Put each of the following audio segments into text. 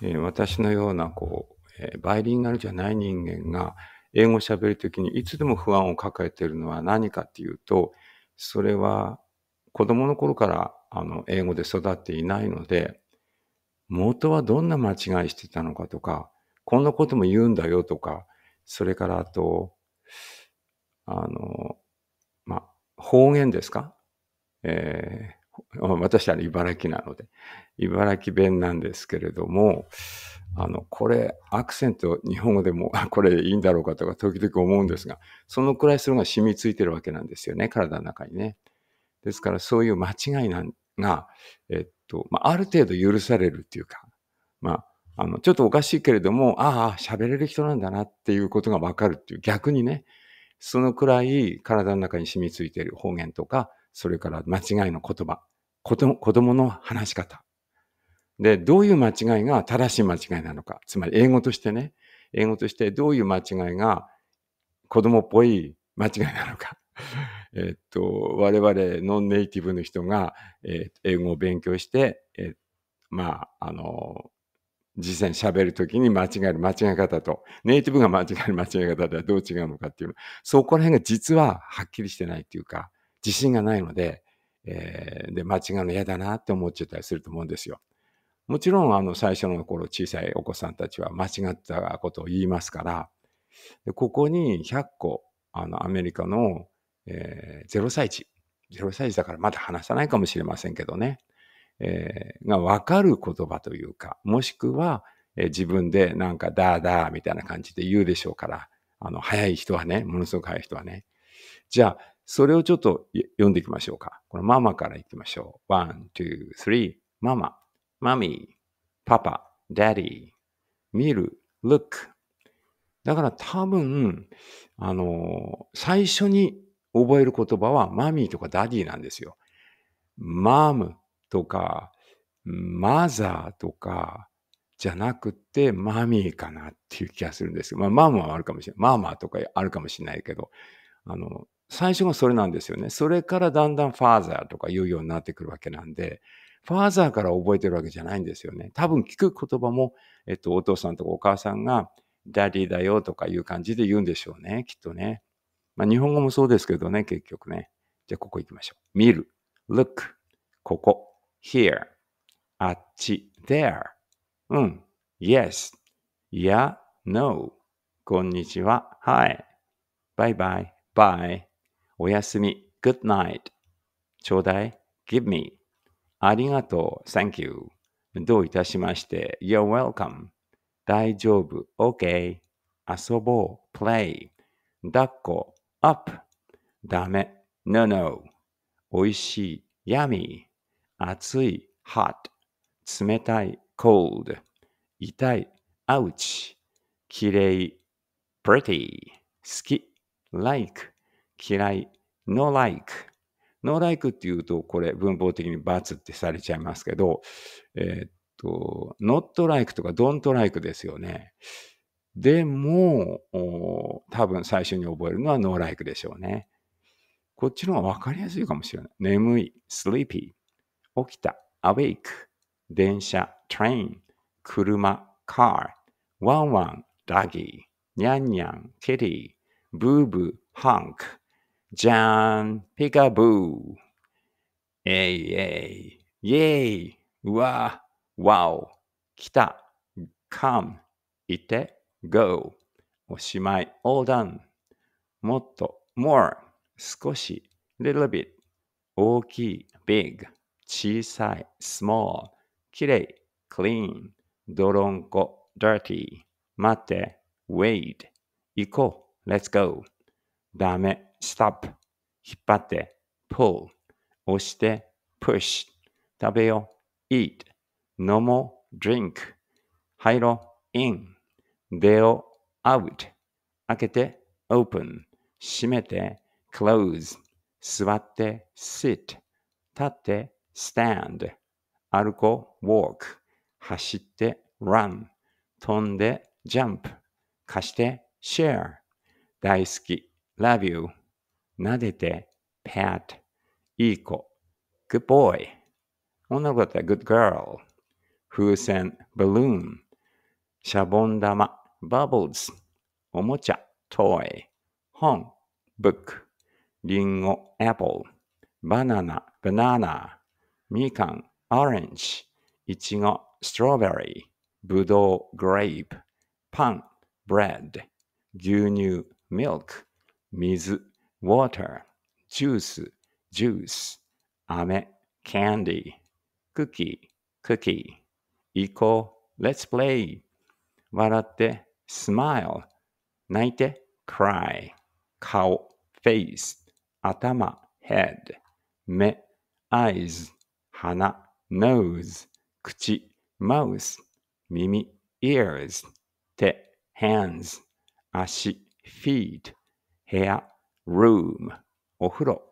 えー、私のようなこう、えー、バイリンガルじゃない人間が英語を喋るときにいつでも不安を抱えているのは何かっていうと、それは子供の頃からあの英語で育っていないので、元はどんな間違いしてたのかとか、こんなことも言うんだよとか、それからあと、あの、まあ、方言ですかえ 私は茨城なので、茨城弁なんですけれども、あの、これ、アクセント、日本語でも、これいいんだろうかとか、時々思うんですが、そのくらいそれが染みついてるわけなんですよね、体の中にね。ですから、そういう間違いなんが、えっと、まあ、ある程度許されるっていうか、まあ、あの、ちょっとおかしいけれども、ああ、喋れる人なんだなっていうことがわかるっていう、逆にね、そのくらい体の中に染みついている方言とか、それから間違いの言葉、子供の話し方。で、どういう間違いが正しい間違いなのか。つまり英語としてね、英語としてどういう間違いが子供っぽい間違いなのか。えっと、我々ノンネイティブの人が、えー、英語を勉強して、えー、まあ、あの、実際に喋るときに間違える間違い方と、ネイティブが間違える間違い方ではどう違うのかっていう、そこら辺が実ははっきりしてないっていうか、自信がないので、えー、で、間違うの嫌だなって思っちゃったりすると思うんですよ。もちろん、あの、最初の頃、小さいお子さんたちは間違ったことを言いますから、でここに100個、あの、アメリカの、えー、0歳児、0歳児だからまだ話さないかもしれませんけどね、えー、がわかる言葉というか、もしくは、えー、自分でなんか、だーだーみたいな感じで言うでしょうから、あの、早い人はね、ものすごく早い人はね。じゃあ、それをちょっと読んでいきましょうか。このママからいきましょう。one, two, three. ママ、マミー、パパ、ダディ、見る、look。だから多分、あの、最初に覚える言葉はマミーとかダディなんですよ。マムとか、マザーとか、じゃなくて、マミーかなっていう気がするんですけど、まあ、マムはあるかもしれない。ママとかあるかもしれないけど、あの、最初がそれなんですよね。それからだんだんファーザーとか言うようになってくるわけなんで、ファーザーから覚えてるわけじゃないんですよね。多分聞く言葉も、えっと、お父さんとかお母さんが、ダディだよとかいう感じで言うんでしょうね、きっとね。まあ、日本語もそうですけどね、結局ね。じゃあ、ここ行きましょう。見る、look、ここ、here、あっち、there、うん、yes、yeah。no、こんにちは、はい、バイバイ、バイ。おやすみ、good night。ちょうだい、give me。ありがとう、thank you。どういたしまして、you're welcome。大丈夫、ok。遊ぼう、play。抱っこ、up。ダメ、no no。おいしい、yummy。暑い、hot。冷たい、cold。痛い、ouch。きれい、pretty。好き、like。嫌い、no like。no like っていうと、これ文法的にツってされちゃいますけど、えー、っと、not like とか don't like ですよね。でも、多分最初に覚えるのは no like でしょうね。こっちの方が分かりやすいかもしれない。眠い、sleepy。起きた、awake。電車、train。車、car。ワンワン、ダギー。にゃんにゃん、キティ。ブーブー、ハンク。じゃーん、ピカブー。えいえい、イェイ、うわ、わお、来た、come、いて、go。おしまい、all done。もっと、more、少し、little bit。大きい、big。小さい、small。きれい、clean。泥んこ、dirty。待て、wait。行こう、let's go。ダメ、stop、引っ張って、pull、押して、push、食べよ、eat、飲も、drink、入ろ、in、出よ、out、開けて、open、閉めて、close、座って、sit、立って、stand、歩こう、walk、走って、run、飛んで、jump、貸して、share、大好き、love you、撫でて、pat、いい子、good boy。女の子だったら good girl。風船、balloon。シャボン玉、bubbles。おもちゃ、toy。本、book。りんご、apple。バナナ、banana。みかん、orange。いちご、strawberry。ぶどう、grape。パン、bread。牛乳、milk。水、water, juice, juice, 飴 candy, cookie, cookie, イコ let's play, 笑って smile, 泣いて cry, 顔 face, 頭 head, 目 eyes, 鼻 nose, 口 mouth, 耳 ears, 手 hands, 足 feet, 部屋 room、お風呂、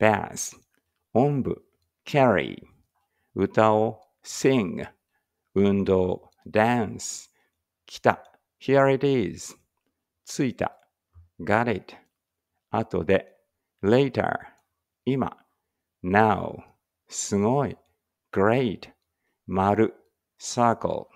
bath、おんぶ、carry、歌を sing、運動、dance、来た、here it is、着いた、got it、後で、later、今、now、すごい、great、丸、circle、